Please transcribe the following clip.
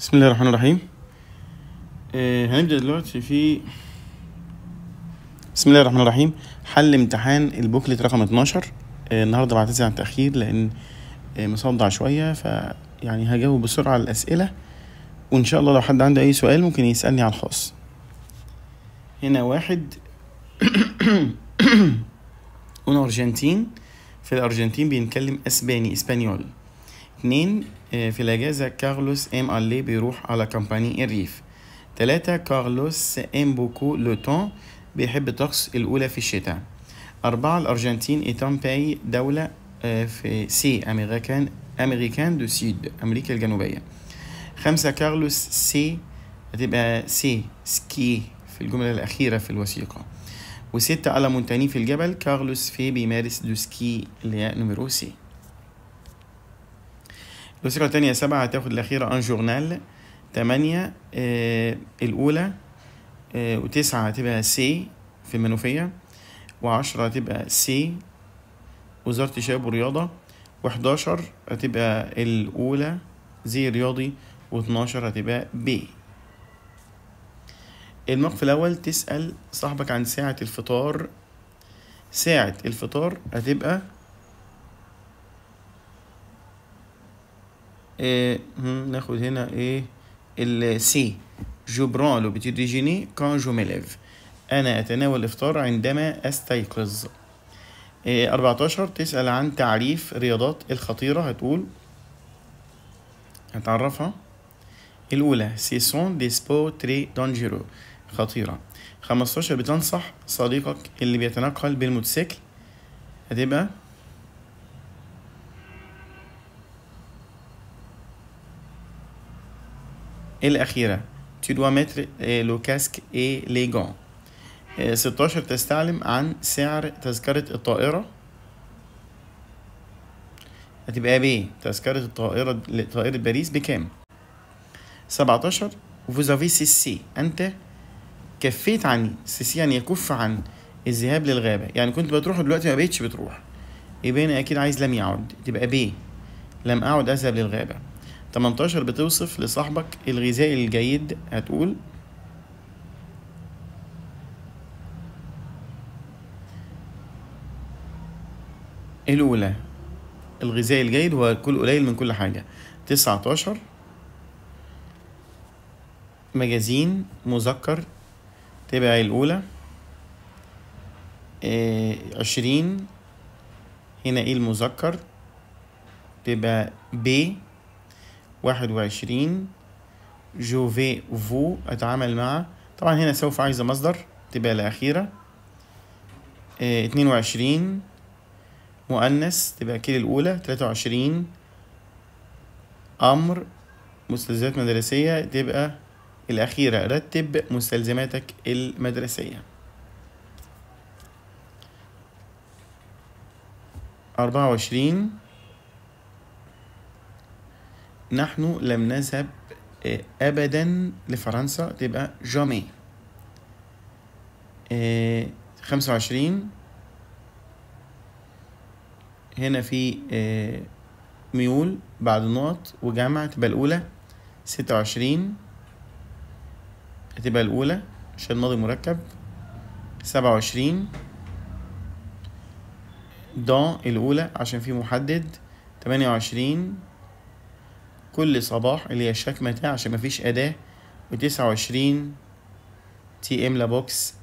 بسم الله الرحمن الرحيم آه هنبدأ دلوقتي في بسم الله الرحمن الرحيم حل امتحان البوكلت رقم 12 آه النهارده بعتذر عن التأخير لأن آه مصدع شوية فيعني هجاوب بسرعة على الأسئلة وإن شاء الله لو حد عنده أي سؤال ممكن يسألني على الخاص هنا واحد أون أرجنتين في الأرجنتين بيتكلم أسباني إسبانيول اتنين آه، في الأجازة كارلوس ام ألي بيروح على كامباني الريف تلاتة كارلوس ام بوكو لو بيحب الطقس الأولى في الشتاء أربعة الأرجنتين إيتام باي دولة آه، في سي أمريكان أمريكان دو سيد أمريكا الجنوبية خمسة كارلوس سي هتبقى سي سكي في الجملة الأخيرة في الوثيقة وستة على مونتاني في الجبل كارلوس في بيمارس دو سكي اللي هي نمرو سي الوثيقة التانية سبعة هتاخد الأخيرة أن جورنال تمانية آه الأولى آه وتسعة هتبقى سي في المنوفية وعشرة هتبقى سي وزارة شباب ورياضة وحداشر هتبقى الأولى زي رياضي واتناشر هتبقى بي الموقف الأول تسأل صاحبك عن ساعة الفطار ساعة الفطار هتبقى إيه ناخد هنا ايه السي جو بران لو ديجيني كان جو ميليف انا اتناول الافطار عندما استيقظ إيه 14 تسأل عن تعريف رياضات الخطيرة هتقول هتعرفها الأولى سيسون دي سبو تري دانجيرو خطيرة 15 بتنصح صديقك اللي بيتنقل بالموتوسيكل هتبقى الأخيرة tu dois mettre eh, le casque et les gants 16 eh, تستعلم عن سعر تذكرة الطائرة هتبقى ب إيه؟ تذكرة الطائرة طائرة باريس بكام 17 vous avez cessé أنت كفيت عني سيسي يعني يكف عن الذهاب للغابة يعني كنت بتروح دلوقتي ما بقتش بتروح يبقى أنا أكيد عايز لم يعد تبقى ب إيه؟ لم أعد أذهب للغابة 18 بتوصف لصاحبك الغذاء الجيد هتقول الأولى الغذاء الجيد هو كل قليل من كل حاجة تسعتاشر مجازين مذكر تبع الأولى آه، عشرين هنا إيه المذكر تبقى ب واحد وعشرين جو فو أتعامل مع طبعا هنا سوف عايزة مصدر تبقى الأخيرة اه اتنين وعشرين مؤنث تبقى كيل الأولى تلاتة وعشرين أمر مستلزمات مدرسية تبقى الأخيرة رتب مستلزماتك المدرسية أربعة وعشرين نحن لم نذهب آه، أبدا لفرنسا تبقى جامي آه، خمسة وعشرين هنا في آه، ميول بعد نقط وجمع تبقى الأولى ستة وعشرين هتبقى الأولى عشان ماضي مركب سبعة وعشرين دون الأولى عشان في محدد تمانية وعشرين كل صباح اللي هي الشكمة عشان مفيش أداة وتسعة وعشرين تي ام لابوكس